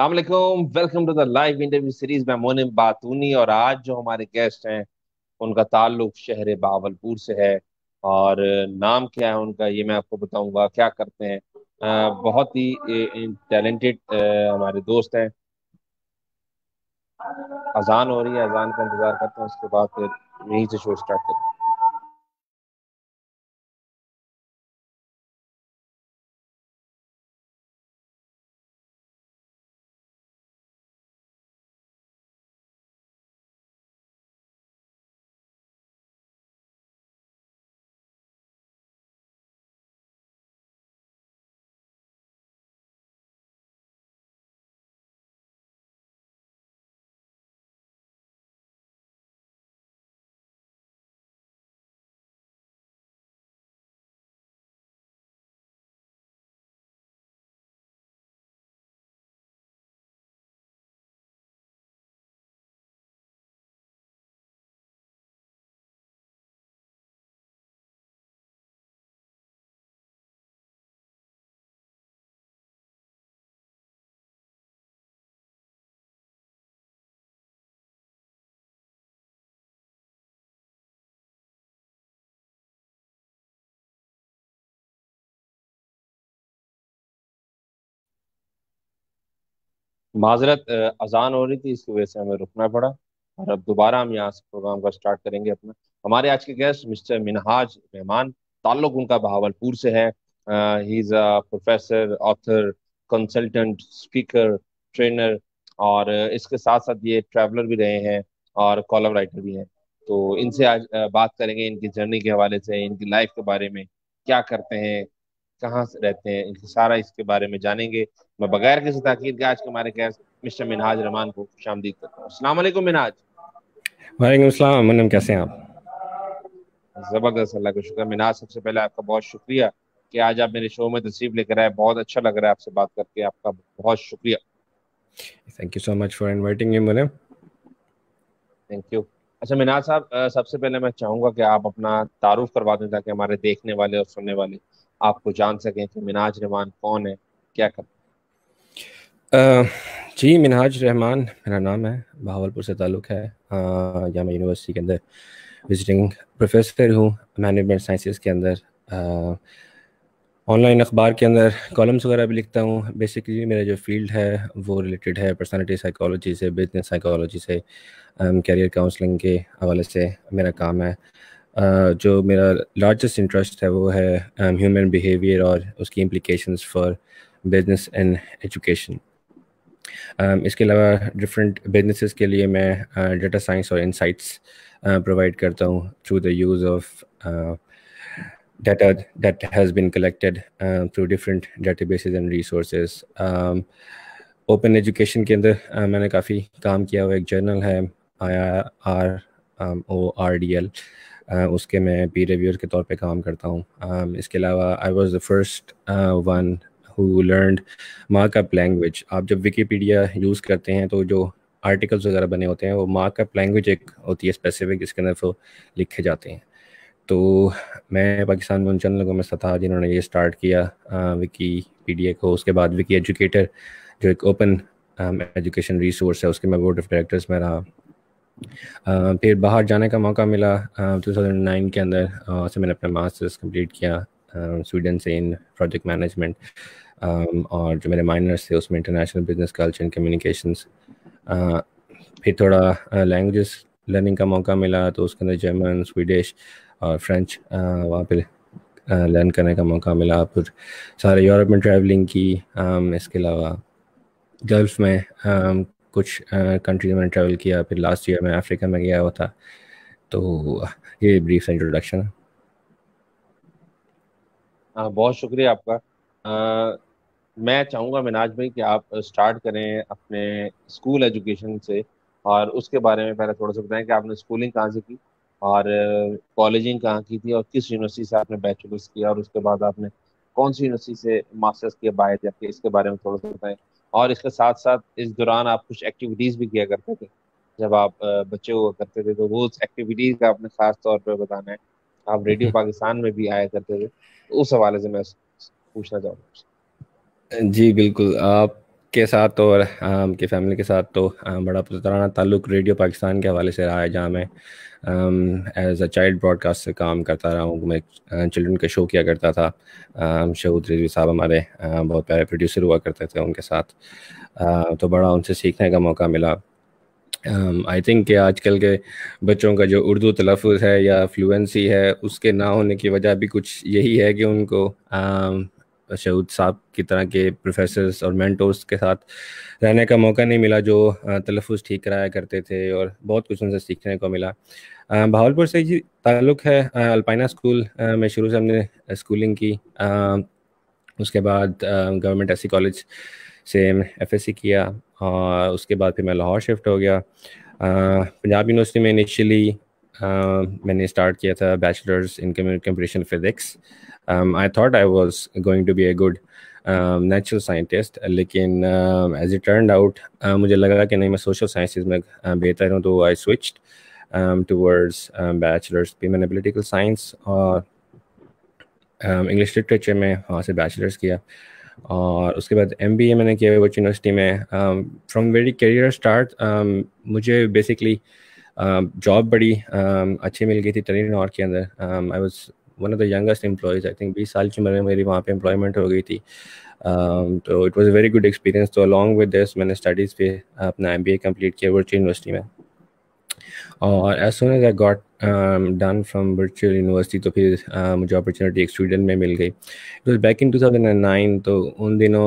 अलैक्म welcome to the live interview series मैं मोनिम बातूनी और आज जो हमारे गेस्ट हैं उनका ताल्लुक शहर बावलपुर से है और नाम क्या है उनका ये मैं आपको बताऊंगा क्या करते हैं बहुत ही टैलेंटेड हमारे दोस्त हैं अजान हो रही है अजान का इंतजार करते हैं उसके बाद यहीं से शो स्टार्ट करते हैं माजरत अजान हो रही थी इस वजह से हमें रुकना पड़ा और अब दोबारा हम यहाँ से प्रोग्राम का स्टार्ट करेंगे अपना हमारे आज के गेस्ट मिस्टर मिनहाज रहमान ताल्लुक उनका बहावलपुर से है he is a professor author consultant speaker trainer और इसके साथ साथ ये ट्रैवलर भी रहे हैं और कॉलम राइटर भी हैं तो इनसे आज बात करेंगे इनकी जर्नी के हवाले से इनकी लाइफ के बारे में क्या करते हैं कहाँ रहते हैं सारा इसके बारे में जानेंगे मैं बगैर किसी ताकीद के आज के हमारे कैस मिस्टर मिनहाज रहमान को शामदीद करता हूँ असलम मिनहाज वालेकुम मुनम कैसे हैं आप ज़बरदस्त अल्लाह का शुक्र मिनाज सबसे पहले आपका बहुत शुक्रिया कि आज आप मेरे शो में तशरीफ लेकर आए बहुत अच्छा लग रहा है आपसे बात करके आपका बहुत शुक्रिया thank you so much for inviting me Munam thank you अच्छा मिनाज साहब सबसे पहले मैं चाहूंगा कि आप अपना तारुफ करवा दें ताकि हमारे देखने वाले और सुनने वाले आपको जान सकें कि मिनाज रहमान कौन है क्या कर जी मिनाज रहमान मेरा नाम है बहावलपुर से ताल्लुक़ है जामा यूनिवर्सिटी के अंदर विजिटिंग प्रोफेसर हूँ मैनेजमेंट साइंसेस के अंदर ऑनलाइन अखबार के अंदर कॉलम्स वगैरह भी लिखता हूँ बेसिकली मेरा जो फील्ड है वो रिलेटेड है पर्सनालिटी साइकोलॉजी से बिजनेस साइकोलॉजी से करियर काउंसलिंग के हवाले से मेरा काम है जो मेरा लार्जेस्ट इंटरेस्ट है वो है ह्यूमन um, बिहेवियर और उसकी implications for business and education इसके अलावा डिफरेंट बिजनेसेस के लिए मैं डाटा साइंस और इंसाइट्स प्रोवाइड करता हूँ through the use of data that has been collected through different different base and resource open education के अंदर uh, मैंने काफ़ी काम किया हुआ एक जर्नल है I R R O R D L उसके मैं पी रिव्यूर के तौर पे काम करता हूँ इसके अलावा I was the first one who learn markup language आप जब विकीपीडिया यूज़ करते हैं तो जो आर्टिकल्स वगैरह बने होते हैं वो मार्कअप लैंग्वेज एक होती है स्पेसिफिक जिसके अंदर वो लिखे जाते हैं तो मैं पाकिस्तान में उन चंद लोगों में से था जिन्होंने ये स्टार्ट किया विकी पी को उसके बाद विकी एजुकेटर जो एक ओपन एजुकेशन रिसोर्स है उसके मैं बोर्ड ऑफ डायरेक्टर्स में रहा फिर बाहर जाने का मौका मिला टू थाउजेंड नाइन के अंदर से मैंने अपना मास्टर्स कंप्लीट किया स्वीडन से इन प्रोजेक्ट मैनेजमेंट और जो मेरे माइनर्स थे उसमें international business culture and communication फिर थोड़ा लैंग्वेजेस लर्निंग का मौका मिला तो उसके अंदर जर्मन स्वीडिश और फ्रेंच वहाँ पर लर्न करने का मौका मिला फिर सारे यूरोप में ट्रैवलिंग की इसके अलावा गल्फ में कुछ कंट्रीज मैंने ट्रैवल किया फिर लास्ट ईयर मैं अफ्रीका में गया हुआ था तो ये ब्रीफ इंट्रोडक्शन है हाँ बहुत शुक्रिया आपका आ, मैं चाहूँगा मिनाज भाई कि आप स्टार्ट करें अपने स्कूल एजुकेशन से और उसके बारे में पहले थोड़ा सा बताएं कि आपने स्कूलिंग कहाँ से की और कॉलेजिंग कहाँ की थी और किस यूनिवर्सिटी से आपने बैचलर्स किया और उसके बाद आपने कौन सी यूनिवर्सिटी से मास्टर्स किया बाय इसके बारे में थोड़ा सा बताएं और इसके साथ साथ इस दौरान आप कुछ एक्टिविटीज़ भी किया करते थे जब आप बच्चे हुआ करते थे तो वो एक्टिविटीज़ का आपने ख़ास तौर पर बताना है आप रेडियो पाकिस्तान हम्म। में भी आया करते थे उस हवाले से मैं पूछना चाहूँगा जी बिल्कुल आप के साथ और उनकी फैमिली के साथ तो बड़ा पुराना ताल्लुक रेडियो पाकिस्तान के हवाले से रहा है जहाँ मैं एज अ चाइल्ड ब्रॉडकास्ट से काम करता रहा हूँ मैं चिल्ड्रन का शो किया करता था शहूद रिजवी साहब हमारे बहुत प्यारे प्रोड्यूसर हुआ करते थे उनके साथ तो बड़ा उनसे सीखने का मौका मिला आई थिंक कि आजकल के बच्चों का जो उर्दू तलफ़ है या फ्लुएंसी है उसके ना होने की वजह भी कुछ यही है कि उनको शहूद साहब की तरह के प्रोफेसर्स और मैंटोर्स के साथ रहने का मौका नहीं मिला जो तलफ़ ठीक कराया करते थे और बहुत कुछ उनसे सीखने को मिला भावलपुर से जी ताल्लुक़ है अल्पाइना स्कूल में शुरू से हमने स्कूलिंग की उसके बाद गवर्नमेंट एस कॉलेज से एफ किया और उसके बाद फिर मैं लाहौर शिफ्ट हो गया पंजाब यूनिवर्सिटी में इनिशियली मैंने स्टार्ट किया था bachelors in computer physics um, I thought I was going to be a good natural um, scientist लेकिन एज इट टर्न आउट मुझे लगा कि नहीं मैं सोशल साइंसिस में uh, बेहतर हूँ तो आई स्विच टूवर्ड्स बैचलर्स भी मैंने पोलिटिकल साइंस और इंग्लिश um, लिटरेचर में वहाँ से बैचलर्स किया और उसके बाद एम बी ए मैंने किया वर्च यूनिवर्सिटी में फ्रॉम वेरी करियर स्टार्ट मुझे बेसिकली जॉब um, बड़ी अच्छी मिल गई थी टेलीनॉर के अंदर I was one of the youngest employees I think बीस साल की उम्र में मेरी वहाँ पे एम्प्लॉयमेंट हो गई थी um, तो it was a very good experience तो अलॉन्ग विद दिस मैंने स्टडीज़ पे अपना एम बी ए कम्प्लीट किया वर्चुअल यूनिवर्सिटी में और as soon as I got done from virtual university तो फिर uh, मुझे अपॉर्चुनिटी एक स्टूडेंट में मिल गई it was back in two thousand and nine तो उन दिनों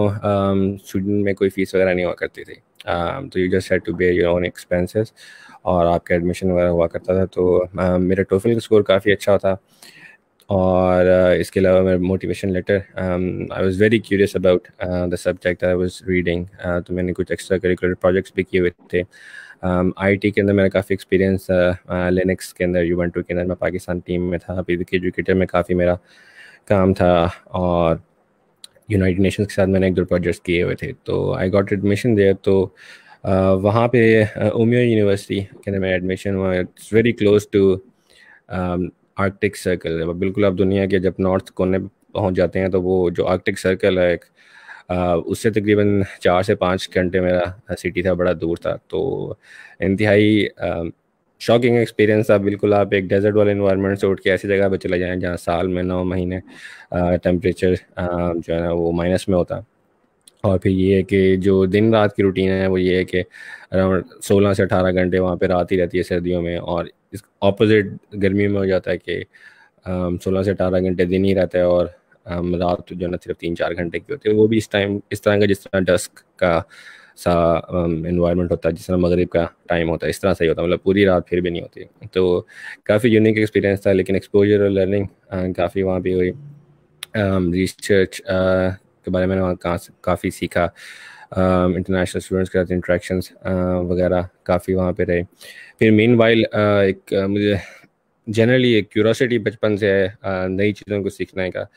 स्टूडेंट um, में कोई फीस वगैरह नहीं हुआ करती थी um, तो you just had to pay your own expenses और आपका एडमिशन वगैरह हुआ करता था तो uh, मेरा टोफिल का स्कोर काफ़ी अच्छा था और uh, इसके अलावा मेरा motivation letter I was very curious about the subject I was reading तो मैंने कुछ एक्स्ट्रा करिकुलर प्रोजेक्ट्स भी किए हुए थे आई um, टी के अंदर मेरा काफ़ी एक्सपीरियंस लिनक्स के अंदर यू टू के अंदर मैं पाकिस्तान टीम में था अभी के एजुकेटर में काफ़ी मेरा काम था और यूनाइटेड नेशंस के साथ मैंने एक दो प्रोजेक्ट्स किए हुए थे तो आई गॉट एडमिशन देयर तो uh, वहाँ पे उमिया uh, यूनिवर्सिटी के अंदर मेरा एडमिशन हुआ it's very close to Arctic circle है बिल्कुल आप दुनिया के जब नॉर्थ कोने पहुंच जाते हैं तो वो जो आर्कटिक सर्कल है एक उससे तकरीबन चार से पाँच घंटे मेरा सिटी था बड़ा दूर था तो इंतहाई शॉकिंग एक्सपीरियंस था बिल्कुल आप एक डेजर्ट वाले इन्वायरमेंट से उठ के ऐसी जगह पर चले जाएँ जहाँ साल में नौ महीने टेम्परेचर जो है ना वो माइनस में होता और फिर ये है कि जो दिन रात की रूटीन है वो ये है कि अराउंड सोलह से अठारह घंटे वहाँ पे रात ही रहती है सर्दियों में और इस ऑपोजिट गर्मी में हो जाता है कि सोलह से अठारह घंटे दिन ही रहता है और रात जो है ना सिर्फ तीन चार घंटे की होती है वो भी इस टाइम इस तरह का जिस तरह डस्क का सा इन्वायरमेंट होता है जिस तरह मगरब का टाइम होता है इस तरह सही होता है मतलब पूरी रात फिर भी नहीं होती तो काफ़ी यूनिक एक्सपीरियंस था लेकिन एक्सपोजर और लर्निंग काफ़ी वहाँ पर हुई रिसर्च के बारे में वहाँ काफ़ी सीखा इंटरनेशनल um, स्टूडेंट्स के साथ इंट्रैक्शन uh, वगैरह काफ़ी वहाँ पे रहे फिर मेन वाइल uh, एक uh, मुझे जनरली एक क्यूरोसिटी बचपन से है नई चीज़ों को सीखने का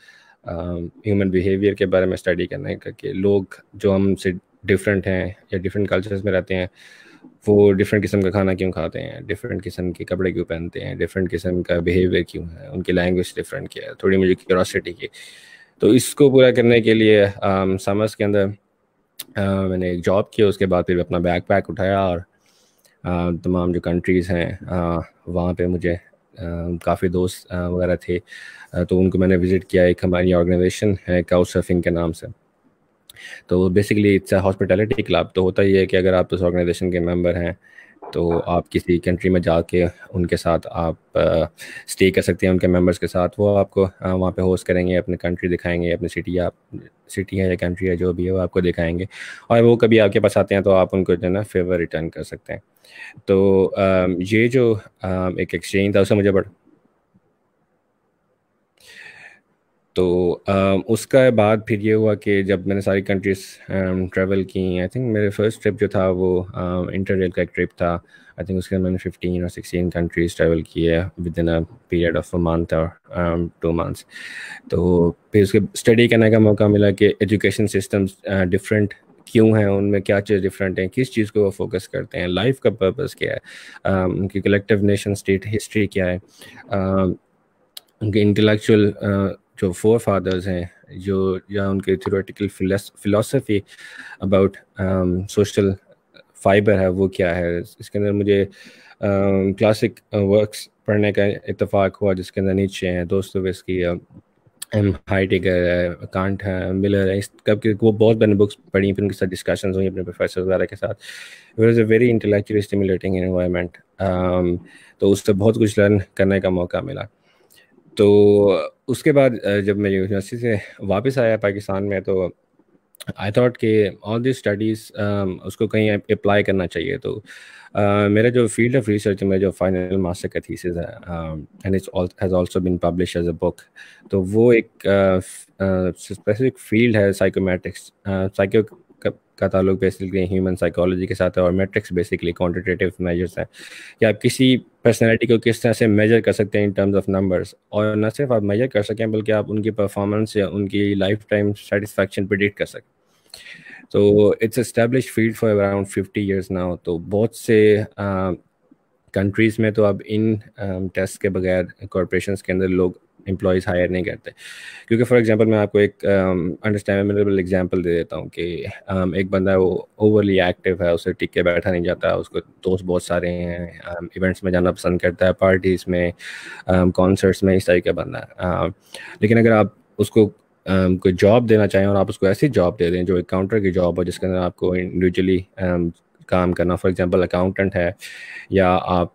ह्यूमन um, बिहेवियर के बारे में स्टडी करने का कि लोग जो हमसे डिफरेंट हैं या डिफरेंट कल्चर्स में रहते हैं वो डिफरेंट किस्म का खाना क्यों खाते हैं डिफरेंट किस्म के कपड़े क्यों पहनते हैं डिफरेंट किस्म का बिहेवियर क्यों है उनकी लैंग्वेज डिफरेंट क्या है थोड़ी मुझे क्यूरोसिटी की तो इसको पूरा करने के लिए um, समर्स के अंदर मैंने एक जॉब किया उसके बाद फिर अपना बैग पैक उठाया और तमाम जो कंट्रीज़ हैं वहाँ पे मुझे काफ़ी दोस्त वगैरह थे तो उनको मैंने विज़िट किया एक हमारी ऑर्गेनाइजेशन है काउच सर्फिंग के नाम से तो basically it's a hospitality club तो होता ही है कि अगर आप उस ऑर्गेनाइजेशन के मेंबर हैं तो आप किसी कंट्री में जाके उनके साथ आप स्टे कर सकते हैं उनके मेंबर्स के साथ वो आपको वहाँ पे होस्ट करेंगे अपने कंट्री दिखाएंगे अपनी सिटी या सिटी है या कंट्री है जो भी है वो आपको दिखाएंगे और वो कभी आपके पास आते हैं तो आप उनको जो है ना फेवर रिटर्न कर सकते हैं तो ये जो एक एक्सचेंज था उससे मुझे बड़ा तो उसका बाद फिर ये हुआ कि जब मैंने सारी कंट्रीज़ ट्रैवल की आई थिंक मेरे फर्स्ट ट्रिप जो था वो इंटर रेल का एक ट्रिप था आई थिंक उसके मैंने फिफ्टीन और सिक्सटीन कंट्रीज़ ट्रैवल है within a period of a month और टू मंथ्स तो फिर उसके स्टडी करने का मौका मिला कि एजुकेशन सिस्टम्स डिफरेंट क्यों हैं उनमें क्या चीज़ डिफरेंट हैं किस चीज़ को वो फोकस करते हैं लाइफ का पर्पज़ क्या है उनकी कलेक्टिव नेशन स्टेट हिस्ट्री क्या है उनकी इंटेलेक्चुअल जो फोर फादर्स हैं जो या उनके theoretical philosophy about social fibre है वो क्या है इसके अंदर मुझे क्लासिक um, वर्क्स uh, पढ़ने का इतफाक़ हुआ जिसके अंदर नीचे हैं दोस्तों की एम हाइडेगर है कांट है मिलर है इस कब के वो बहुत मैंने बुक्स पढ़ी फिर उनके साथ डिस्कशन हुई अपने प्रोफेसर वगैरह के साथ it is a very intellectually stimulating environment तो उससे बहुत कुछ लर्न करने का मौका मिला तो उसके बाद जब मैं यूनिवर्सिटी से वापस आया पाकिस्तान में तो आई थॉट कि ऑल दी स्टडीज़ उसको कहीं अप्लाई करना चाहिए तो uh, मेरा जो फील्ड ऑफ रिसर्च में जो फाइनल मास्टर का थीसिस है and it's has also been publish as a book तो वो एक स्पेसिफिक uh, फील्ड uh, है साइकोमेट्रिक्स साइको का ताल्लुक बेसिकली ह्यूमन साइकोलॉजी के साथ है और मैट्रिक्स बेसिकली क्वान्टिटेटिव मेजर्स हैं कि आप किसी पर्सनैलिटी को किस तरह से मेजर कर सकते हैं इन टर्म्स ऑफ नंबर्स और न सिर्फ आप मेजर कर सकें बल्कि आप उनकी परफॉर्मेंस या उनकी लाइफ टाइम सेटिसफेक्शन प्रिडिक्ट कर सकें तो it's establish field for around fifty years ना तो बहुत से कंट्रीज़ uh, में तो अब इन टेस्ट um, के बगैर कॉरपोरेशन के अंदर लोग एम्प्लॉयज़ हायर नहीं करते क्योंकि फॉर एग्जांपल मैं आपको एक अंडरस्टैंडेबल um, एग्जांपल दे देता हूँ कि um, एक बंदा है वो ओवरली एक्टिव है उसे टिक के बैठा नहीं जाता उसको दोस्त बहुत सारे हैं um, इवेंट्स में जाना पसंद करता है पार्टीज़ में कॉन्सर्ट्स um, में इस तरीके का बंदा है uh, लेकिन अगर आप उसको um, कोई जॉब देना चाहें और आप उसको ऐसी जॉब दे दें जो एक काउंटर की जॉब हो जिसके अंदर आपको इंडिविजुअली um, काम करना फॉर एग्जांपल अकाउंटेंट है या आप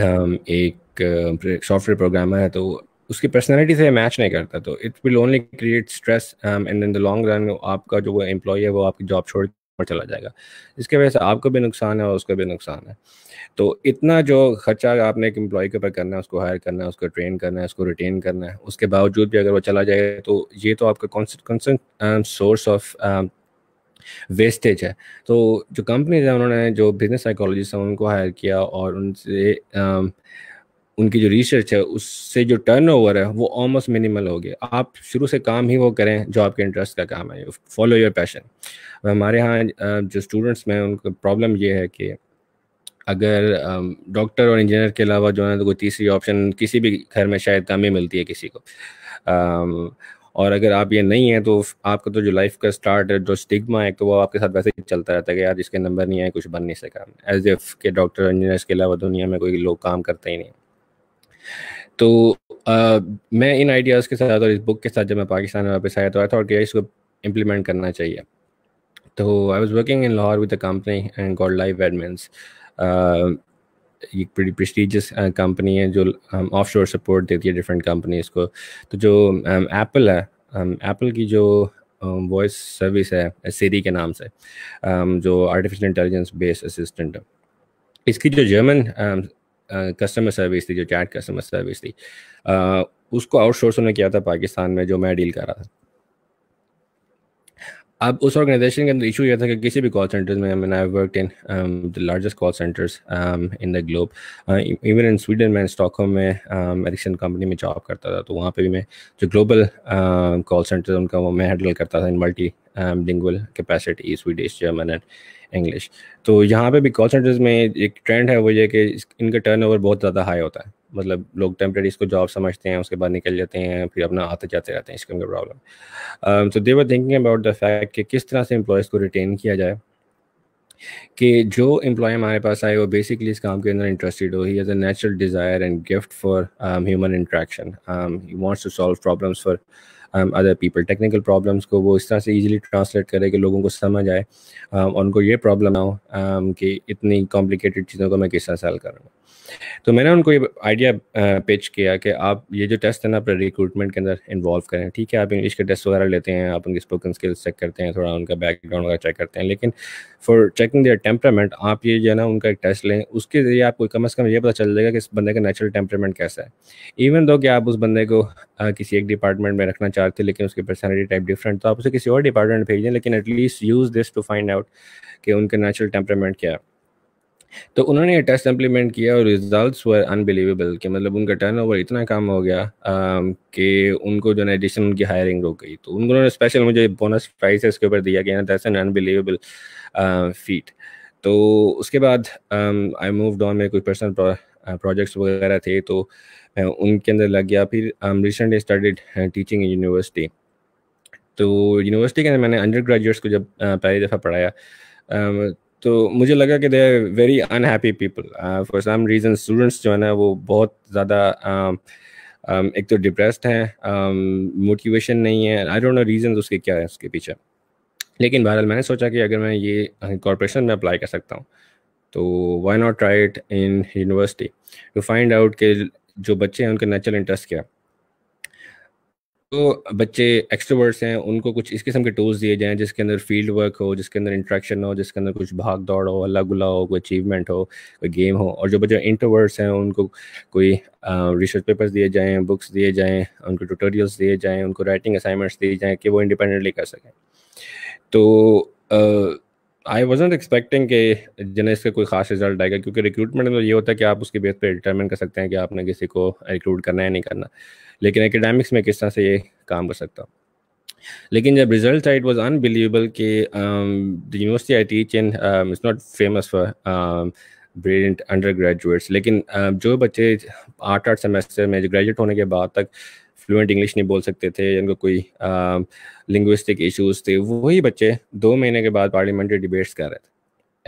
um, एक सॉफ्टवेयर uh, प्रोग्रामर है तो उसकी पर्सनैलिटी से मैच नहीं करता तो it will only create stress and in the long run आपका जो वो एम्प्लॉय है वो आपकी जॉब छोड़ पर चला जाएगा इसके वजह से आपको भी नुकसान है और उसका भी नुकसान है तो इतना जो खर्चा आपने एक एम्प्लॉय के ऊपर करना है उसको हायर करना है उसको ट्रेन करना है उसको रिटेन करना है उसके बावजूद भी अगर वो चला जाए तो ये तो आपका कॉन्सेंट सोर्स ऑफ वेस्टेज है तो जो कंपनीज हैं उन्होंने जो बिजनेस साइकोलॉजिस्ट हैं उनको हायर किया और उनसे um, उनकी जो रिसर्च है उससे जो टर्न ओवर है वो ऑलमोस्ट मिनिमल हो गया आप शुरू से काम ही वो करें जो आपके इंटरेस्ट का काम है फॉलो योर पैशन हमारे यहाँ जो स्टूडेंट्स में उनका प्रॉब्लम ये है कि अगर डॉक्टर और इंजीनियर के अलावा जो है तो कोई तीसरी ऑप्शन किसी भी घर में शायद कम ही मिलती है किसी को और अगर आप ये नहीं है तो आपका तो जो लाइफ का स्टार्ट है जो स्टिग्मा है तो वो आपके साथ वैसे ही चलता रहता है कि यार जिसके नंबर नहीं आए कुछ बन नहीं सका एज एफ के डॉक्टर इंजीनियर्स के अलावा दुनिया में कोई लोग काम करते ही नहीं तो आ, मैं इन आइडियाज़ के साथ और इस बुक के साथ जब मैं पाकिस्तान में वापस आया तो आई थॉट यार इसको इम्प्लीमेंट करना चाहिए तो I was working in Lahore with company and गॉड लाइव एडमेंस एक बड़ी प्रेस्टिजियस कंपनी है जो ऑफ शोर सपोर्ट देती है डिफरेंट कंपनीज को तो जो एप्पल है एप्पल की जो वॉइस सर्विस है सीरी के नाम से जो आर्टिफिशियल इंटेलिजेंस बेस्ड असिस्टेंट है इसकी जो जर्मन कस्टमर सर्विस थी जो चैट कस्टमर सर्विस थी उसको आउटसोर्स उन्होंने किया था पाकिस्तान में जो मैं डील कर रहा था अब उस ऑर्गेनाइजेशन के अंदर इशू यह था कि किसी भी कॉल सेंटर में मैंने I work in the largest call centres in the globe even in Sweden में स्टॉकहोम um, में एरिक्सन um, कंपनी में जॉब करता था तो वहाँ पे भी मैं जो ग्लोबल कॉल सेंटर उनका वो मैं हैंडल करता था in multilingual capacity Swedish German and English तो यहाँ पे भी कॉल सेंटर्स में एक ट्रेंड है वो ये कि इनका टर्न ओवर बहुत ज़्यादा हाई होता है मतलब लोग टेम्प्रेरी इसको जॉब समझते हैं उसके बाद निकल जाते हैं फिर अपना आते जाते रहते हैं इसके प्रॉब्लम तो they were thinking about the fact कि किस तरह से एम्प्लॉयज़ को रिटेन किया जाए कि जो एम्प्लॉय हमारे पास आए वो बेसिकली इस काम के अंदर इंटरेस्टेड हो he as a natural desire and gift for human interaction he to solve problems for other people technical problems को वो इस तरह से ईजिली ट्रांसलेट करे कि लोगों को समझ आए um, उनको ये प्रॉब्लम ना हो um, कि इतनी कॉम्प्लिकेटेड चीज़ों को मैं किस तरह से हल कर रहा हूँ तो मैंने उनको ये आइडिया पिच किया कि आप ये जो टेस्ट है ना अपने रिक्रूटमेंट के अंदर इन्वॉल्व करें ठीक है आप इंग्लिश के टेस्ट वगैरह लेते हैं आप उनकी स्पोकन स्किल्स चेक करते हैं थोड़ा उनका बैकग्राउंड वगैरह चेक करते हैं लेकिन फॉर चेकिंग देयर टेम्परामेंट आप ये जो है ना उनका एक टेस्ट लें उसके जरिए आपको कम अज़ कम ये पता चल जाएगा कि इस बंदे का नेचुरल टेम्परामेंट कैसा है इवन दो कि आप उस बंदे को किसी एक डिपार्टमेंट में रखना चाहते लेकिन उसकी पर्सनैलिटी टाइप डिफरेंट तो आप उसे किसी और डिपार्टमेंट भेज दें लेकिन at least use this to find out कि उनका नेचुरल टेम्परामेंट क्या है तो उन्होंने ये टेस्ट इम्प्लीमेंट किया और रिजल्ट्स वर अनबिलीवेबल कि मतलब उनका टर्नओवर इतना कम हो गया um, कि उनको जो है एडिशन उनकी हायरिंग रुक गई तो उन्होंने स्पेशल मुझे बोनस प्राइस इसके ऊपर दिया गया दैट्स एन अनबिलीवेबल फीट तो उसके बाद आई मूव डॉन में कुछ पर्सनल प्रोजेक्ट्स वगैरह थे तो मैं उनके अंदर लग गया फिर रिसेंटली स्टार्टेड टीचिंग यूनिवर्सिटी तो यूनिवर्सिटी के अंदर मैंने अंडर ग्रेजुएट्स को जब uh, पहली दफ़ा पढ़ाया um, तो मुझे लगा कि they are very unhappy people for some reason students जो है ना वो बहुत ज़्यादा um, um, एक तो डिप्रेस्ड हैं मोटिवेशन um, नहीं है आई डोंट नो रीज़न उसके क्या है उसके पीछे लेकिन बहरहाल मैंने सोचा कि अगर मैं ये कॉरपोरेशन uh, में अप्लाई कर सकता हूँ तो why not try it in university to find out के जो बच्चे हैं उनके नेचुरल इंटरेस्ट क्या है तो बच्चे एक्सट्रोवर्ट्स हैं उनको कुछ इस किस्म के टूल्स दिए जाएं जिसके अंदर फील्ड वर्क हो जिसके अंदर इंट्रैक्शन हो जिसके अंदर कुछ भाग दौड़ हो अल्ला गुला हो कोई अचीवमेंट हो कोई गेम हो और जो बच्चे इंट्रोवर्ट्स हैं उनको कोई रिसर्च पेपर्स दिए जाएं बुक्स दिए जाएं उनको ट्यूटोरियल्स दिए जाएं उनको राइटिंग असाइनमेंट्स दिए जाएँ कि वो इंडिपेंडेंटली कर सकें तो आई नॉट एक्सपेक्टिंग कि जिन्हें इसका कोई खास रिजल्ट आएगा क्योंकि रिक्रूटमेंट में तो ये होता है कि आप उसके बेस पर डिटर्मिन कर सकते हैं कि आपने किसी को रिक्रूट करना है नहीं करना लेकिन एकेडमिक्स में किस तरह से ये काम कर सकता लेकिन जब रिजल्ट था इट वॉज़ अनबिलीवेबल कि university I teach in is not famous for brilliant undergraduates लेकिन uh, जो बच्चे आठ आठ सेमेस्टर में ग्रेजुएट होने के बाद तक फ्लुएंट इंग्लिश नहीं बोल सकते थे या उनको कोई लिंग्विस्टिक um, इश्यूज थे वही बच्चे दो महीने के बाद पार्लियामेंट्री डिबेट्स कर रहे थे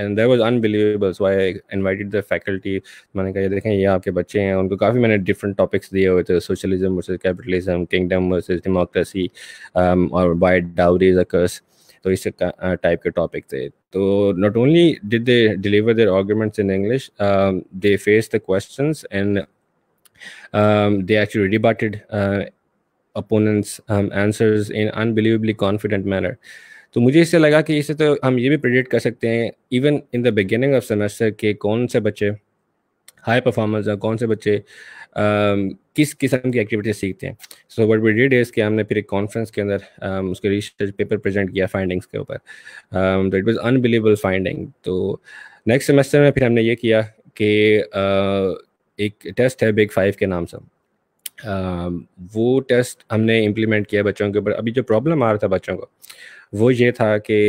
and that was unbelievable so I invited the faculty मैंने कहा ये देखें ये आपके बच्चे हैं उनको काफ़ी मैंने डिफरेंट टॉपिक्स दिए हुए थे socialism versus capitalism kingdom versus democracy और बाय डाउरीज अकर्स तो इस टाइप के टॉपिक थे तो not only did they deliver their arguments in English they face the questions and they actually debated opponents um, answers in unbelievably confident manner तो मुझे इससे लगा कि इससे तो हम ये भी प्रिडिक्ट कर सकते हैं even in the beginning of semester के कौन से बच्चे हाई परफॉर्मेंस है कौन से बच्चे आ, um, किस किस्म की एक्टिविटीज सीखते हैं so what we did is कि हमने फिर एक कॉन्फ्रेंस के अंदर um, उसके रिसर्च पेपर प्रेजेंट किया फाइंडिंग्स के ऊपर um, तो इट वाज अनबिलीबल फाइंडिंग तो नेक्स्ट सेमेस्टर में फिर हमने ये किया कि uh, एक टेस्ट है बिग फाइव के नाम से वो टेस्ट हमने इम्प्लीमेंट किया बच्चों के ऊपर अभी जो प्रॉब्लम आ रहा था बच्चों को वो ये था कि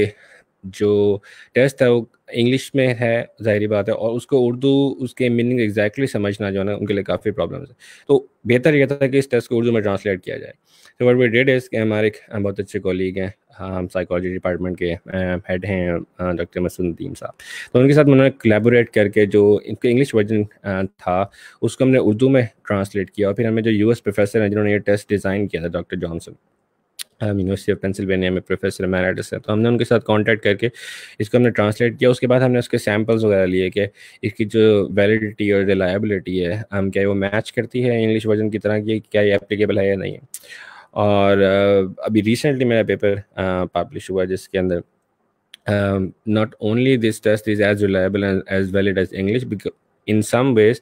जो टेस्ट है वो इंग्लिश में है जाहरी बात है और उसको उर्दू उसके मीनिंग एग्जैक्टली समझना जो है ना उनके लिए काफ़ी प्रॉब्लम है तो बेहतर यह था कि इस टेस्ट को उर्दू में ट्रांसलेट किया जाए तो वट वी डेड इस के हमारे एक बहुत अच्छे कॉलीग हैं हाँ, हम साइकोलॉजी डिपार्टमेंट के हेड हैं डॉक्टर मसनुद्दीन साहब तो उनके साथ उन्होंने कलेबोरेट करके जो इनके इंग्लिश वर्जन था उसको हमने उर्दू में ट्रांसलेट किया और फिर हमें जो यूएस प्रोफेसर हैं जिन्होंने ये टेस्ट डिज़ाइन किया था doctor Johnson University of Pennsylvania में प्रोफेसर मैराडस है तो हमने उनके साथ कांटेक्ट करके इसको हमने ट्रांसलेट किया उसके बाद हमने उसके सैम्पल्स वगैरह लिए कि इसकी जो वैलिडिटी और रिलायबिलिटी है हम क्या वो मैच करती है इंग्लिश वर्जन की तरह की क्या ये एप्लीकेबल है या नहीं है और अभी रिसेंटली मेरा पेपर पब्लिश हुआ जिसके अंदर not only this test is as as as valid as English in some ways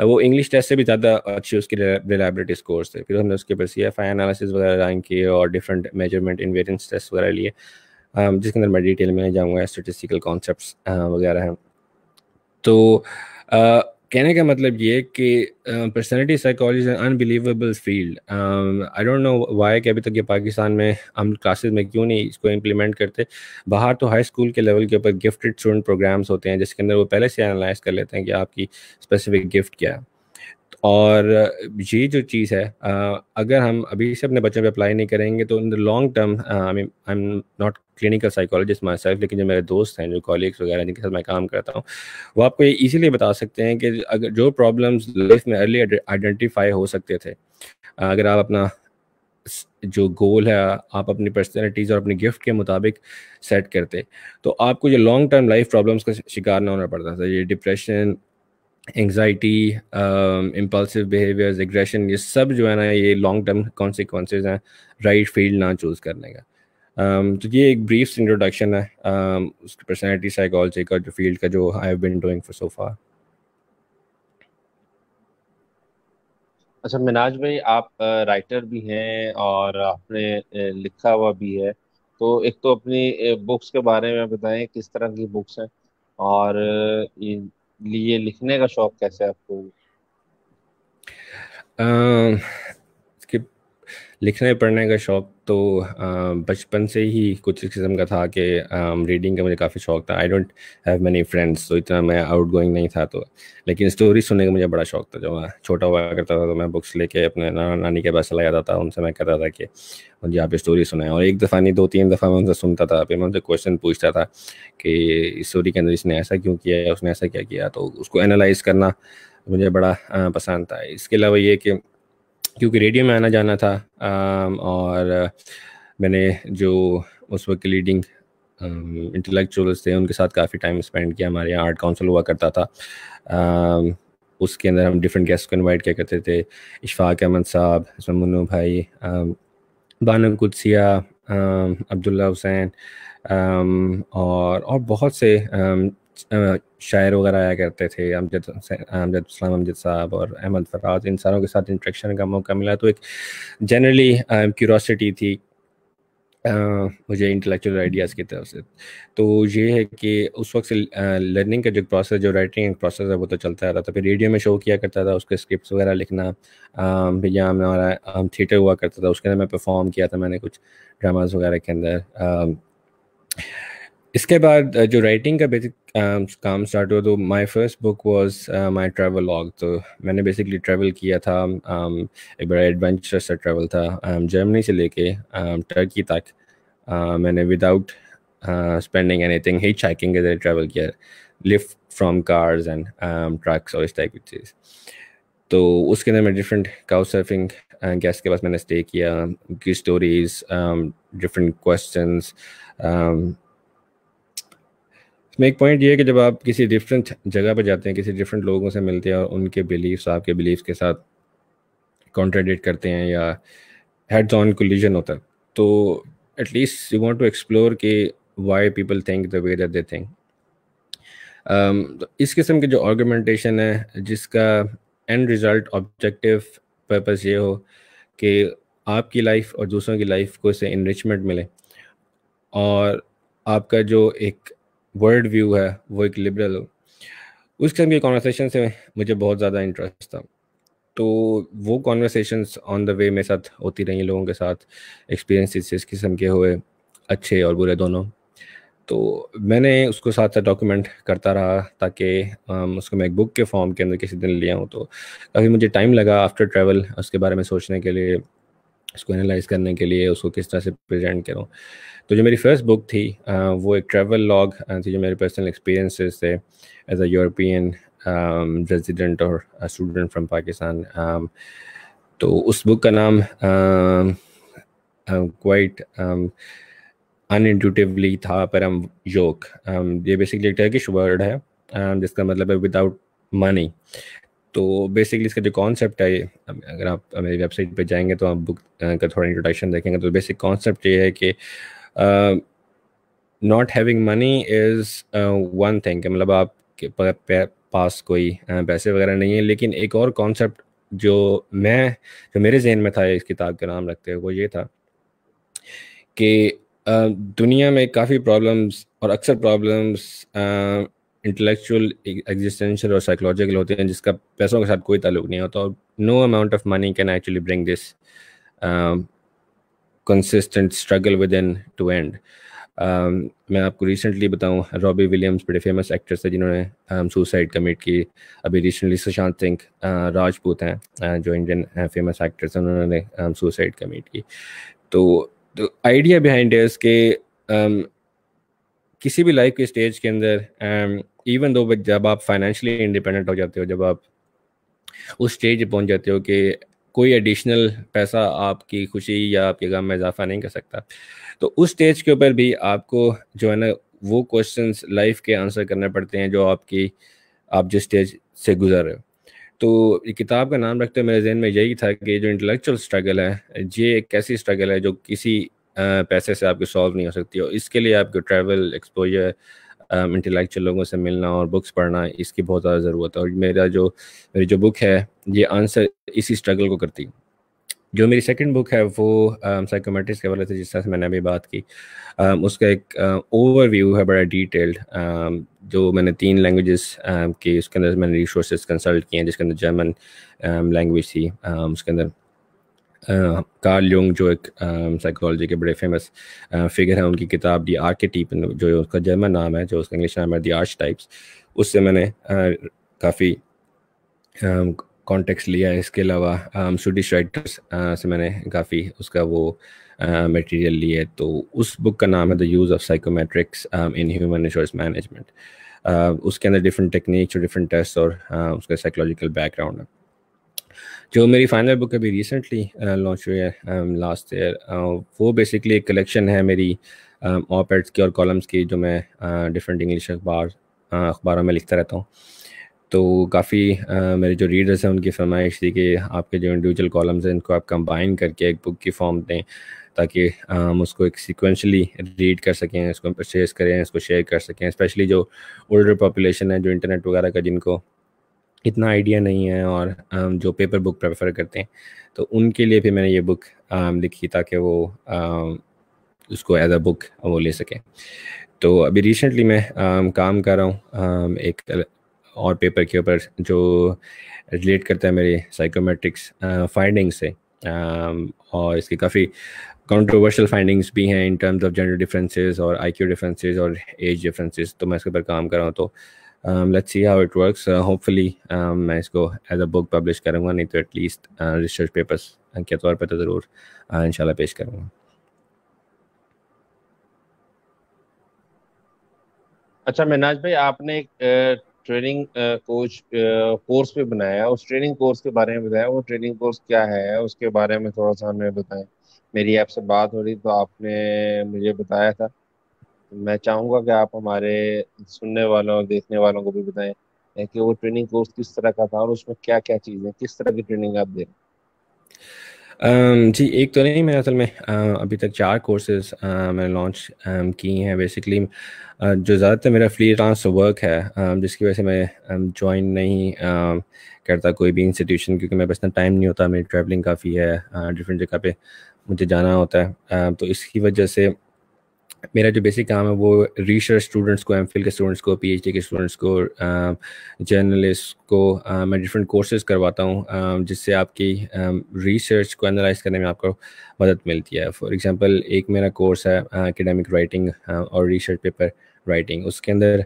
वो इंग्लिश टेस्ट से भी ज़्यादा अच्छी उसकी रिलायबिलिटी स्कोर थे फिर हमने उसके ऊपर सी एफ आई एनालिसिस वगैरह रैंक किए और different measurement invariance test वगैरह लिए um, जिसके अंदर मैं डिटेल में जाऊँगा स्टेटिस्टिकल कॉन्सेप्ट वगैरह हैं तो uh, कहने का मतलब ये कि personality psychology an unbelievable field I don't know why कि अभी तक ये पाकिस्तान में हम क्लासेस में क्यों नहीं इसको इम्प्लीमेंट करते बाहर तो हाई स्कूल के लेवल के ऊपर गिफ्टेड स्टूडेंट प्रोग्राम्स होते हैं जिसके अंदर वो पहले से एनालाइज कर लेते हैं कि आपकी स्पेसिफिक गिफ्ट क्या है और ये जो चीज़ है अगर हम अभी से अपने बच्चों पे अप्लाई नहीं करेंगे तो in the long term I I am not clinical psychologist myself लेकिन जो मेरे दोस्त हैं जो कॉलीग्स वगैरह जिनके साथ मैं काम करता हूँ वो आपको ये इसीलिए बता सकते हैं कि अगर जो प्रॉब्लम्स लाइफ में अर्ली आइडेंटिफाई हो सकते थे अगर आप अपना जो गोल है आप अपनी पर्सनैलिटीज़ और अपने गिफ्ट के मुताबिक सेट करते तो आपको ये लॉन्ग टर्म लाइफ प्रॉब्लम्स का शिकार ना होना पड़ता था ये depression anxiety impulsive behaviours aggression ये सब जो है ना ये लॉन्ग टर्म कॉन्सिक्वेंसेज हैं राइट फील्ड ना चूज़ करने का um, तो ये एक ब्रीफ इंट्रोडक्शन है um, उसकी पर्सनैलिटी साइकोलॉजी का जो फील्ड का जो आई बिन डूइंग फॉर सो फार अच्छा मिनाज भाई आप राइटर भी हैं और आपने लिखा हुआ भी है तो एक तो अपनी बुक्स के बारे में बताएं किस तरह की बुक्स हैं और लिए लिखने का शौक कैसे आपको लिखने पढ़ने का शौक़ तो बचपन से ही कुछ इस किस्म का था कि रीडिंग का मुझे काफ़ी शौक़ था I don't have many friends तो इतना मैं आउट गोइंग नहीं था तो लेकिन स्टोरी सुनने का मुझे बड़ा शौक़ था जब मैं छोटा हुआ करता था तो मैं बुक्स लेके अपने नाना नानी के पास चला जाता था उनसे मैं कहता था कि मुझे आप स्टोरी सुनाएं और एक दफ़ा नहीं दो तीन दफ़ा मैं उनसे सुनता था फिर मैं उनसे क्वेश्चन पूछता था कि इस स्टोरी के अंदर इसने ऐसा क्यों किया उसने ऐसा क्या किया तो उसको एनालाइज करना मुझे बड़ा पसंद था इसके अलावा ये कि क्योंकि रेडियो में आना जाना था और मैंने जो उस वक्त के लीडिंग इंटेलेक्चुअल्स थे उनके साथ काफ़ी टाइम स्पेंड किया हमारे यहाँ आर्ट काउंसिल हुआ करता था उसके अंदर हम डिफरेंट गेस्ट को इनवाइट किया करते थे इशफाक अहमद साहब इसमें मुन्नू भाई बानो कुदसिया अब्दुल्ला हुसैन और और बहुत से शायर वगैरह आया करते थे अमजद अमजद इस्लाम अमजद साहब और अहमद फराज इन सारों के साथ इंट्रेक्शन का मौका मिला तो एक जनरली क्यूरोसिटी थी आ, मुझे इंटेलेक्चुअल आइडियाज़ की तरफ से तो ये है कि उस वक्त से लर्निंग का जो प्रोसेस जो राइटिंग प्रोसेस है वो तो चलता रहा था फिर रेडियो में शो किया करता था उसके स्क्रिप्ट वगैरह लिखना फिर यहाँ हमारा थिएटर हुआ करता था उसके अंदर मैं परफॉर्म किया था मैंने कुछ ड्रामाज वगैरह के अंदर इसके बाद जो राइटिंग का बेसिक Um, काम स्टार्ट हुआ तो my first book was my travel log तो मैंने बेसिकली ट्रैवल किया था um, एक बड़ा एडवेंचर सा ट्रैवल था जर्मनी um, से लेके टर्की um, तक uh, मैंने without spending anything hitchhiking के जरिए ट्रैवल किया lift from cars and trucks और इस टाइप की चीज़ तो उसके अंदर मैं डिफरेंट काउ सर्फिंग गेस्ट के पास मैंने स्टे किया उनकी स्टोरीज डिफरेंट क्वेश्चंस इसमें एक पॉइंट ये है कि जब आप किसी डिफरेंट जगह पर जाते हैं किसी डिफरेंट लोगों से मिलते हैं और उनके बिलीफ्स आपके बिलीव्स के साथ कॉन्ट्राडिक्ट करते हैं या हेड्स ऑन कोलिजन होता है तो at least you want to explore के why people think the way that they think इस किस्म के जो आर्गूमेंटेशन है जिसका एंड रिज़ल्ट ऑब्जेक्टिव पर्पज़ ये हो कि आपकी लाइफ और दूसरों की लाइफ को इससे इनरिचमेंट मिले और आपका जो एक वर्ल्ड व्यू है वो एक लिबरल उस किस्म की कॉन्वर्सेशन से मुझे बहुत ज़्यादा इंटरेस्ट था तो वो कॉन्वर्सेशंस ऑन द वे मेरे साथ होती रही लोगों के साथ एक्सपीरियंसेस इस किस्म के हुए अच्छे और बुरे दोनों तो मैंने उसको साथ साथ डॉक्यूमेंट करता रहा ताकि उसको मैं एक बुक के फॉर्म के अंदर किसी दिन लिया हूँ तो काफ़ी मुझे टाइम लगा आफ्टर ट्रैवल उसके बारे में सोचने के लिए उसको एनालाइज करने के लिए उसको किस तरह से प्रेजेंट करूँ तो जो मेरी फर्स्ट बुक थी वो एक ट्रैवल लॉग थी जो मेरे पर्सनल एक्सपीरियंसेस थे एज अ यूरोपियन रेजिडेंट और स्टूडेंट फ्रॉम पाकिस्तान तो उस बुक का नाम क्वाइट अनइंटिवली था पर हम योक ये बेसिकली टर्किश वर्ड है जिसका मतलब है विदाउट मनी तो बेसिकली इसका जो कॉन्सेप्ट है अगर आप मेरी वेबसाइट पे जाएंगे तो आप बुक का थोड़ा इंट्रोडक्शन देखेंगे तो बेसिक कॉन्सेप्ट ये है कि not having money is one thing मतलब आपके पास कोई पैसे वगैरह नहीं है लेकिन एक और कॉन्सेप्ट जो मैं जो मेरे जहन में था इस किताब का नाम रखते हुए वो ये था कि दुनिया में काफ़ी प्रॉब्लम्स और अक्सर प्रॉब्लम्स इंटेलेक्चुअल एग्जिस्टेंशियल और साइकोलॉजिकल होते हैं जिसका पैसों के साथ कोई ताल्लुक नहीं होता और no amount of money can actually bring this consistent struggle within too and मैं आपको रिसेंटली बताऊं रॉबी विलियम्स बड़े फेमस एक्टर्स थे जिन्होंने सुसाइड um, कमिट की अभी रिसेंटली सुशांत सिंह uh, राजपूत हैं uh, जो इंडियन फेमस एक्टर्स हैं उन्होंने सुसाइड um, कमिट की तो आइडिया बिहाइंड के किसी भी लाइफ के स्टेज के अंदर um, इवन दो जब आप फाइनेंशियली इंडिपेंडेंट हो जाते हो जब आप उस स्टेज पहुंच जाते हो कि कोई एडिशनल पैसा आपकी खुशी या आपके गम में इजाफा नहीं कर सकता तो उस स्टेज के ऊपर भी आपको जो है ना वो क्वेश्चंस लाइफ के आंसर करने पड़ते हैं जो आपकी आप जिस स्टेज से गुजर रहे हो तो ये किताब का नाम रखते हुए मेरे जहन में यही था कि जो इंटेलेक्चुअल स्ट्रगल है ये एक ऐसी स्ट्रगल है जो किसी पैसे से आपकी सॉल्व नहीं हो सकती और इसके लिए आपको ट्रैवल एक्सपोजर इंटेलेक्चुअल um, लोगों से मिलना और बुक्स पढ़ना इसकी बहुत ज़्यादा ज़रूरत है और मेरा जो मेरी जो बुक है ये आंसर इसी स्ट्रगल को करती जो मेरी सेकंड बुक है वो साइकोमेट्रिक्स um, के वाले से जिस तरह से मैंने अभी बात की um, उसका एक ओवरव्यू uh, है बड़ा डिटेल्ड um, जो मैंने तीन लैंग्वेजेस um, के उसके अंदर मैंने रिसोर्स कंसल्ट किए हैं जिसके अंदर जर्मन लैंग्वेज um, थी उसके अंदर कार्ल योंग जो एक साइकोलॉजी के बड़े फेमस फिगर हैं उनकी किताब दी आर के टीप जो उसका जर्मन नाम है जो उसका इंग्लिश नाम है दी आर्च टाइप्स उससे मैंने काफ़ी कॉन्टेक्स्ट लिया है इसके अलावा स्वीडिश राइटर्स से मैंने काफ़ी उसका वो मटेरियल लिए तो उस बुक का नाम है the use of psychometrics in human resource management उसके अंदर डिफरेंट टेक्निक्स और डिफरेंट टेस्ट और uh, उसका साइकोलॉजिकल बैकग्राउंड है जो मेरी फाइनल बुक अभी रिसेंटली लॉन्च uh, हुई है लास्ट um, ईयर uh, वो बेसिकली एक कलेक्शन है मेरी ऑपेट्स um, की और कॉलम्स की जो मैं डिफरेंट uh, इंग्लिश अखबार अखबारों में लिखता रहता हूँ तो काफ़ी मेरे जो रीडर्स हैं उनकी फरमाइश थी कि आपके जो इंडिविजुअल कॉलम्स हैं इनको आप कंबाइन करके एक बुक की फॉर्म दें ताकि हम उसको एक सिक्वेंशली रीड कर सकें इसको परचेज़ करें इसको शेयर कर सकें स्पेशली जो ओल्डर पॉपुलेशन है जो इंटरनेट वगैरह का जिनको इतना आइडिया नहीं है और जो पेपर बुक प्रेफर करते हैं तो उनके लिए फिर मैंने ये बुक लिखी ताकि वो उसको एज अ बुक वो ले सकें तो अभी रिसेंटली मैं काम कर रहा हूँ एक और पेपर के ऊपर जो रिलेट करता है मेरे साइकोमेट्रिक्स फाइंडिंग से और इसके काफ़ी कंट्रोवर्शियल फाइंडिंग्स भी हैं in terms of gender differences और आईक्यू डिफरेंसेस और एज डिफरेंसेस तो मैं इसके ऊपर काम कर रहा हूँ तो um, let's see how it works uh, hopefully um, मैं इसको एज अ बुक पब्लिश करूँगा नहीं तो एटलीस्ट रिसर्च पेपर्स के तौर पर तो ज़रूर uh, इंशाल्लाह पेश करूँगा अच्छा मिनाज भाई आपने एक ट्रेनिंग कोच कोर्स भी बनाया उस ट्रेनिंग कोर्स के बारे में बताया वो ट्रेनिंग कोर्स क्या है उसके बारे में थोड़ा सा हमें बताएं मेरी आपसे बात हो रही तो आपने मुझे बताया था मैं चाहूँगा कि आप हमारे सुनने वालों और देखने वालों को भी बताएं कि वो ट्रेनिंग कोर्स किस तरह का था और उसमें क्या क्या चीज़ें किस तरह की ट्रेनिंग आप दे रहे हैं जी एक तो नहीं मैं असल में अभी तक चार कोर्सेज मैंने लॉन्च की हैं बेसिकली जो ज़्यादातर मेरा फ्री ट्रांस वर्क है जिसकी वजह से मैं ज्वाइन नहीं करता कोई भी इंस्टीट्यूशन क्योंकि मेरे पास इतना टाइम नहीं होता मेरी ट्रैवलिंग काफ़ी है डिफरेंट जगह पे मुझे जाना होता है तो इसकी वजह से मेरा जो बेसिक काम है वो रिसर्च स्टूडेंट्स को एम के स्टूडेंट्स को पीएचडी के स्टूडेंट्स को जर्नलिस्ट um, को uh, मैं डिफरेंट कोर्सेज करवाता हूँ um, जिससे आपकी रिसर्च um, को एनालाइज करने में आपको मदद मिलती है फॉर एग्जांपल एक मेरा कोर्स है एकेडमिक uh, राइटिंग uh, और रिसर्च पेपर राइटिंग उसके अंदर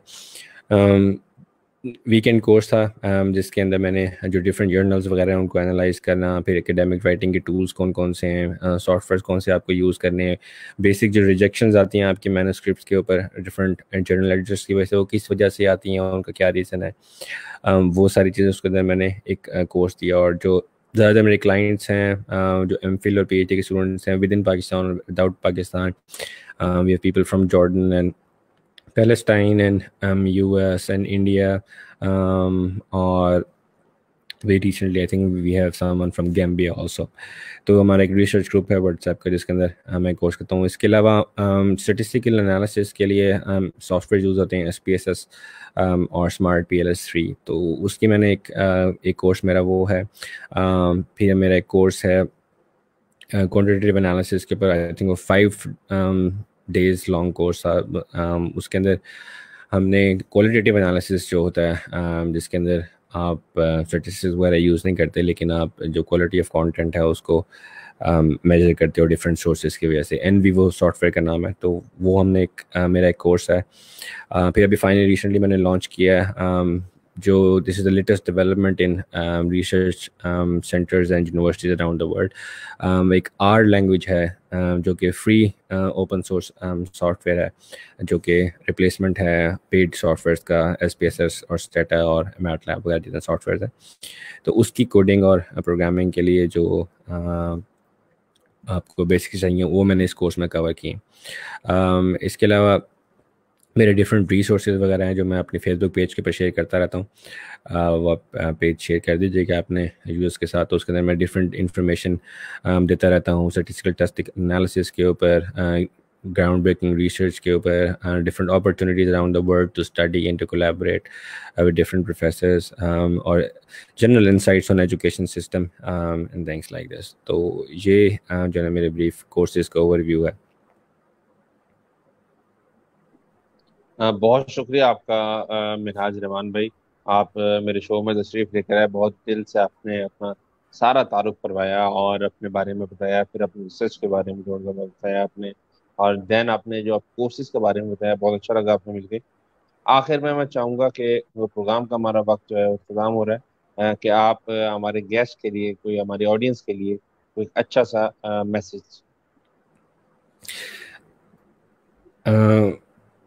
वीकेंड कोर्स था um, जिसके अंदर मैंने जो डिफरेंट जर्नल्स वगैरह हैं उनको एनालाइज करना फिर एकेडमिक राइटिंग के टूल्स कौन कौन से हैं सॉफ्टवेयर uh, कौन से आपको यूज़ करने हैं बेसिक जो रिजेक्शन आती हैं आपके मैनस्क्रिप्ट के ऊपर डिफरेंट जर्नल एडिटर्स की वजह से वो किस वजह से आती हैं और उनका क्या रीज़न है um, वो सारी चीज़ें उसके अंदर मैंने एक कोर्स uh, दिया और जो ज़्यादातर मेरे क्लाइंट्स हैं uh, जो एम और पी के स्टूडेंट्स हैं विद इन पाकिस्तान और without Pakistan we have people from Jordan and Palestine and U S and India और we recently I think we have someone from Gambia also तो हमारा एक रिसर्च ग्रुप है व्हाट्सएप का जिसके अंदर uh, मैं कोर्स करता हूँ इसके अलावा स्टेटिस्टिकल um, एनालिसिस के लिए सॉफ्टवेयर um, यूज़ होते हैं एस पी एस एस और smart P L S three तो उसकी मैंने एक uh, एक कोर्स मेरा वो है um, फिर मेरा एक कोर्स है क्वान्टिटेटिव uh, एनालिसिस के ऊपर आई थिंक वो फाइव डेज लॉन्ग कोर्स था um, उसके अंदर हमने क्वालिटेटिव एनालिसिस जो होता है um, जिसके अंदर आप स्टेटिस्टिक्स uh, वगैरह यूज़ नहीं करते लेकिन आप जो क्वालिटी ऑफ कंटेंट है उसको मेजर um, करते हो डिफरेंट सोर्सेज की वजह से एन वीवो सॉफ्टवेयर का नाम है तो वो हमने एक uh, मेरा एक कोर्स है uh, फिर अभी फाइनली रिसेंटली मैंने लॉन्च किया है जो this is the latest development in research centres and universities around the world एक आर लैंग्वेज है um, जो कि फ्री ओपन सोर्स सॉफ्टवेयर है जो कि रिप्लेसमेंट है पेड सॉफ्टवेयर का एस पी एस एस और स्टेटा और मैट लैब वगैरह जितना सॉफ्टवेयर है तो उसकी कोडिंग और प्रोग्रामिंग uh, के लिए जो uh, आपको बेसिक चाहिए वो मैंने इस कोर्स में कवर किए um, इसके अलावा मेरे डिफरेंट रिसोर्सेज वगैरह हैं जो मैं अपने फेसबुक पेज के पर शेयर करता रहता हूँ वो आप पेज शेयर कर दीजिएगा अपने यूज़र्स के साथ तो उसके अंदर मैं डिफरेंट इन्फॉर्मेशन देता रहता हूँ स्टेटिस्टिकल टेस्ट एनालिसिस के ऊपर ग्राउंड ब्रेकिंग रिसर्च के ऊपर different opportunities around the world to study and to collaborate with different professor और general insights on education system and things like this तो ये uh, जो है मेरे ब्रीफ कोर्सेज का ओवरव्यू है बहुत शुक्रिया आपका मिराज रहमान भाई आप मेरे शो में तशरीफ लेकर आए बहुत दिल से आपने अपना सारा तारुफ करवाया और अपने बारे में बताया फिर अपने रिसर्च के बारे में जोड़कर बताया आपने और देन आपने जो आप कोर्सेज के बारे में बताया बहुत अच्छा लगा आपने मिलकर आखिर में मैं चाहूँगा कि वो प्रोग्राम का हमारा वक्त जो है इंतजाम हो रहा है कि आप हमारे गेस्ट के लिए कोई हमारे ऑडियंस के लिए कोई अच्छा सा मैसेज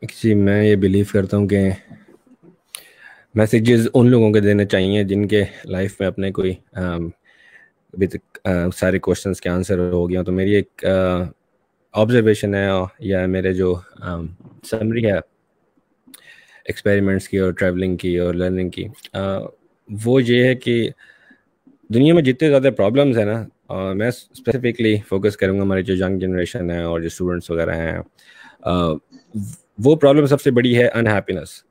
जी मैं ये बिलीव करता हूँ कि मैसेजेस उन लोगों के देने चाहिए जिनके लाइफ में अपने कोई अभी um, तक uh, सारे क्वेश्चन के आंसर हो गए तो मेरी एक ऑब्जर्वेशन uh, है या मेरे जो समरी um, है एक्सपेरिमेंट्स की और ट्रैवलिंग की और लर्निंग की आ, uh, वो ये है कि दुनिया में जितने ज़्यादा प्रॉब्लम्स हैं ना और मैं स्पेसिफिकली फोकस करूँगा हमारी जो यंग जनरेशन है और जो स्टूडेंट्स वगैरह हैं वो प्रॉब्लम सबसे बड़ी है अनहैप्पीनेस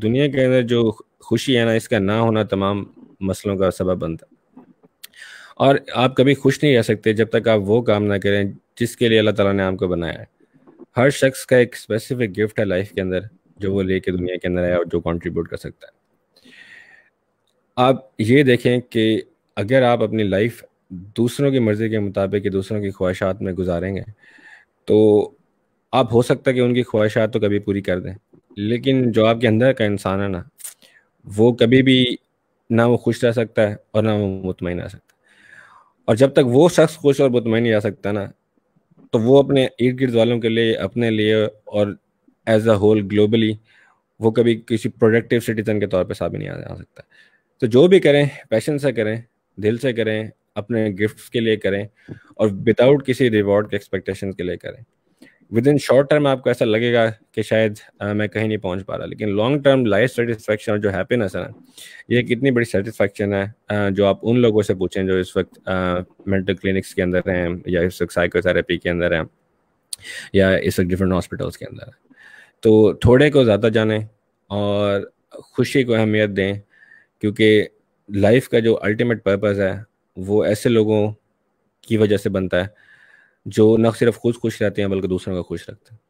दुनिया के अंदर जो खुशी है ना इसका ना होना तमाम मसलों का सबब बनता और आप कभी खुश नहीं रह सकते जब तक आप वो काम ना करें जिसके लिए अल्लाह ताला ने आपको बनाया है हर शख्स का एक स्पेसिफिक गिफ्ट है लाइफ के अंदर जो वो लेके दुनिया के अंदर आया और जो कंट्रीब्यूट कर सकता है आप ये देखें कि अगर आप अपनी लाइफ दूसरों की मर्ज़ी के मुताबिक दूसरों की ख्वाहिशात में गुजारेंगे तो आप हो सकता है कि उनकी ख्वाहिशात तो कभी पूरी कर दें लेकिन जो आपके अंदर का इंसान है ना वो कभी भी ना वो खुश रह सकता है और ना वो मुतमिन रह सकता है और जब तक वो शख्स खुश और मुतमिन रह सकता ना तो वो अपने इर्द गिर्द वालों के लिए अपने लिए और एज अ होल ग्लोबली वो कभी किसी प्रोडक्टिव सिटीजन के तौर पर साबित नहीं आ सकता तो जो भी करें पैशन से करें दिल से करें अपने गिफ्ट के लिए करें और विदाउट किसी रिवॉर्ड के एक्सपेक्टेशन के लिए करें विद इन शॉर्ट टर्म आपको ऐसा लगेगा कि शायद आ, मैं कहीं नहीं पहुंच पा रहा लेकिन लॉन्ग टर्म लाइफ सेटिस्फेक्शन और जो हैप्पीनेस है ना ये कितनी बड़ी सेटिस्फेक्शन है आ, जो आप उन लोगों से पूछें जो इस वक्त मेंटल क्लिनिक्स के अंदर हैं या इस वक्त साइकोथेरेपी के अंदर हैं या इस वक्त डिफरेंट हॉस्पिटल्स के अंदर तो थोड़े को ज़्यादा जाने और खुशी को अहमियत दें क्योंकि लाइफ का जो अल्टीमेट पर्पज़ है वो ऐसे लोगों की वजह से बनता है जो न सिर्फ खुद खुश रहते हैं बल्कि दूसरों को खुश रखते हैं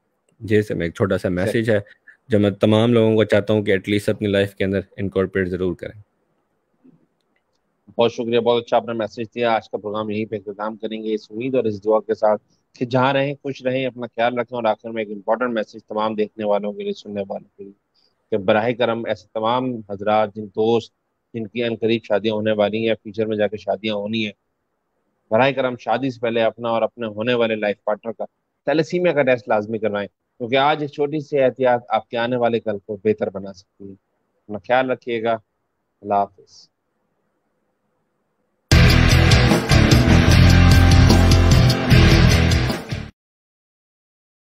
जैसे मैं एक छोटा सा मैसेज है जो मैं तमाम लोगों को चाहता हूँ कि एटलीस्ट अपनी लाइफ के अंदर इनकॉर्पोरेट ज़रूर करें बहुत शुक्रिया बहुत अच्छा आपने मैसेज दिया आज का प्रोग्राम यहीं पे इंतजाम करेंगे इस उम्मीद और इस दुआ के साथ कि जहाँ रहें खुश रहें अपना ख्याल रखें और आखिर में एक इम्पोर्टेंट मैसेज तमाम देखने वालों के लिए सुनने वालों के लिए कि बरह करम ऐसे तमाम हजरात जिन दोस्त जिनकी अनकरीब शादियाँ होने वाली हैं फ्यूचर में जाके शादियाँ होनी है बर करम शादी से पहले अपना और अपने होने वाले लाइफ पार्टनर का थैलेसीमिया का टेस्ट लाजमी करवाएं क्योंकि आज एक छोटी सी एहतियात आपके आने वाले कल को बेहतर बना सकती है अपना ख्याल रखिएगा अल्लाह हाफिज़